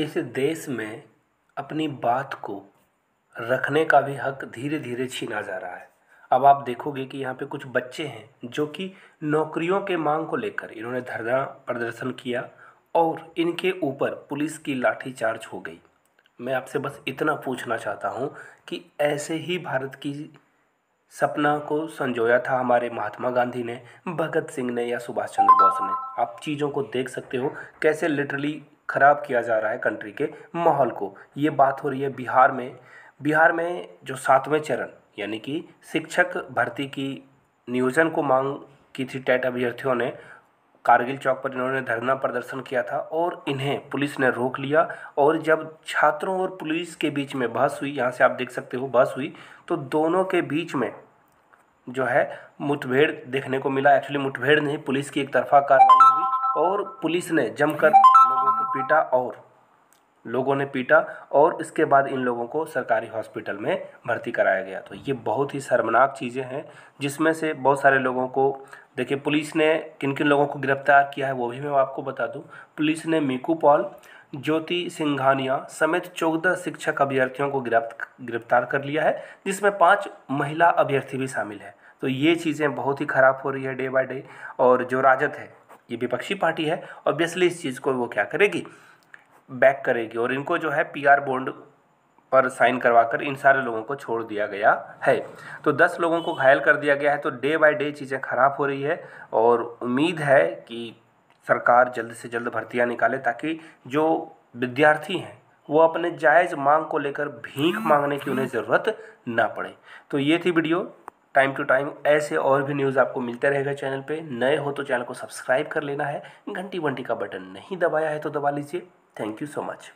इस देश में अपनी बात को रखने का भी हक धीरे धीरे छीना जा रहा है अब आप देखोगे कि यहाँ पे कुछ बच्चे हैं जो कि नौकरियों के मांग को लेकर इन्होंने धरना प्रदर्शन किया और इनके ऊपर पुलिस की लाठीचार्ज हो गई मैं आपसे बस इतना पूछना चाहता हूँ कि ऐसे ही भारत की सपना को संजोया था हमारे महात्मा गांधी ने भगत सिंह ने या सुभाष चंद्र बोस ने आप चीज़ों को देख सकते हो कैसे लिटरली ख़राब किया जा रहा है कंट्री के माहौल को ये बात हो रही है बिहार में बिहार में जो सातवें चरण यानी कि शिक्षक भर्ती की नियोजन को मांग की थी टेट अभ्यर्थियों ने कारगिल चौक पर इन्होंने धरना प्रदर्शन किया था और इन्हें पुलिस ने रोक लिया और जब छात्रों और पुलिस के बीच में बहस हुई यहाँ से आप देख सकते हो बहस हुई तो दोनों के बीच में जो है मुठभेड़ देखने को मिला एक्चुअली मुठभेड़ नहीं पुलिस की एक तरफा कार्रवाई हुई और पुलिस ने जमकर पीटा और लोगों ने पीटा और इसके बाद इन लोगों को सरकारी हॉस्पिटल में भर्ती कराया गया तो ये बहुत ही शर्मनाक चीज़ें हैं जिसमें से बहुत सारे लोगों को देखिए पुलिस ने किन किन लोगों को गिरफ्तार किया है वो भी मैं आपको बता दूं पुलिस ने मीकू पॉल ज्योति सिंघानिया समेत चौदह शिक्षक अभ्यर्थियों को गिरफ्तार कर लिया है जिसमें पाँच महिला अभ्यर्थी भी शामिल है तो ये चीज़ें बहुत ही ख़राब हो रही है डे बाय डे और जो राजद है ये विपक्षी पार्टी है ऑब्वियसली इस चीज़ को वो क्या करेगी बैक करेगी और इनको जो है पीआर बॉन्ड पर साइन करवाकर इन सारे लोगों को छोड़ दिया गया है तो दस लोगों को घायल कर दिया गया है तो डे बाय डे चीज़ें खराब हो रही है और उम्मीद है कि सरकार जल्द से जल्द भर्तियाँ निकाले ताकि जो विद्यार्थी हैं वो अपने जायज़ मांग को लेकर भीख मांगने की उन्हें ज़रूरत ना पड़े तो ये थी वीडियो टाइम टू टाइम ऐसे और भी न्यूज़ आपको मिलते रहेगा चैनल पे नए हो तो चैनल को सब्सक्राइब कर लेना है घंटी वंटी का बटन नहीं दबाया है तो दबा लीजिए थैंक यू सो मच